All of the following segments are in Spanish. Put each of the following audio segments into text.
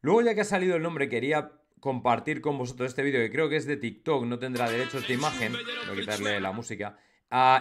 Luego ya que ha salido el nombre quería compartir con vosotros este vídeo que creo que es de TikTok, no tendrá derechos de imagen, voy a quitarle la música.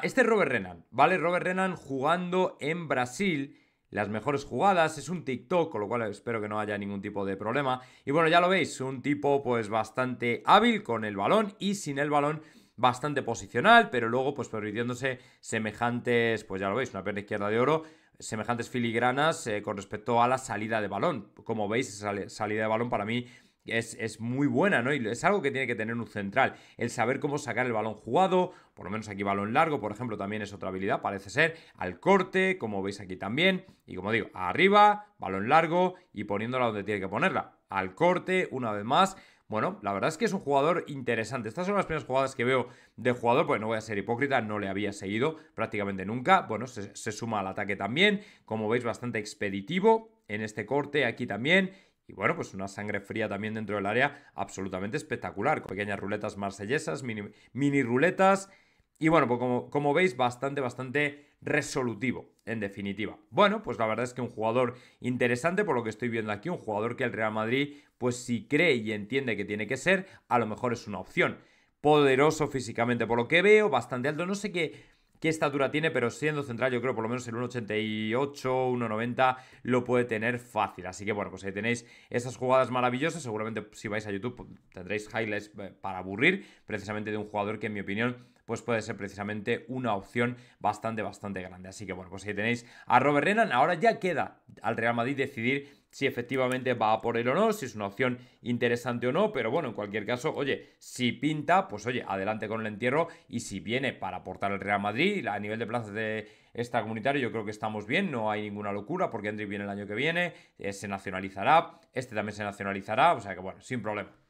este es Robert Renan, ¿vale? Robert Renan jugando en Brasil, las mejores jugadas, es un TikTok, con lo cual espero que no haya ningún tipo de problema. Y bueno, ya lo veis, un tipo pues bastante hábil con el balón y sin el balón bastante posicional, pero luego pues permitiéndose semejantes, pues ya lo veis, una pierna izquierda de oro, semejantes filigranas eh, con respecto a la salida de balón. Como veis, esa salida de balón para mí es, es, muy buena, ¿no? Y es algo que tiene que tener un central. El saber cómo sacar el balón jugado, por lo menos aquí balón largo, por ejemplo, también es otra habilidad, parece ser. Al corte, como veis aquí también. Y como digo, arriba, balón largo y poniéndola donde tiene que ponerla. Al corte, una vez más. Bueno, la verdad es que es un jugador interesante. Estas son las primeras jugadas que veo de jugador, Pues no voy a ser hipócrita, no le había seguido prácticamente nunca. Bueno, se, suma al ataque también, como veis, bastante expeditivo en este corte aquí también. Y bueno, pues una sangre fría también dentro del área absolutamente espectacular, con pequeñas ruletas marsellesas, mini, mini ruletas y bueno, pues como, como, veis, bastante, bastante resolutivo, en definitiva. Bueno, pues la verdad es que un jugador interesante, por lo que estoy viendo aquí, un jugador que el Real Madrid, pues si cree y entiende que tiene que ser, a lo mejor es una opción. Poderoso físicamente, por lo que veo, bastante alto. No sé qué, qué estatura tiene, pero siendo central yo creo por lo menos el 1,88, 1,90 lo puede tener fácil. Así que bueno, pues ahí tenéis esas jugadas maravillosas. Seguramente si vais a YouTube tendréis highlights eh, para aburrir, precisamente de un jugador que en mi opinión pues puede ser precisamente una opción bastante, bastante grande. Así que bueno, pues ahí tenéis a Robert Renan. Ahora ya queda al Real Madrid decidir si efectivamente va por él o no, si es una opción interesante o no, pero bueno, en cualquier caso, oye, si pinta, pues oye, adelante con el entierro y si viene para aportar el Real Madrid, a nivel de plazas de esta comunitaria yo creo que estamos bien, no hay ninguna locura porque Andri viene el año que viene, eh, se nacionalizará, este también se nacionalizará, o sea que bueno, sin problema.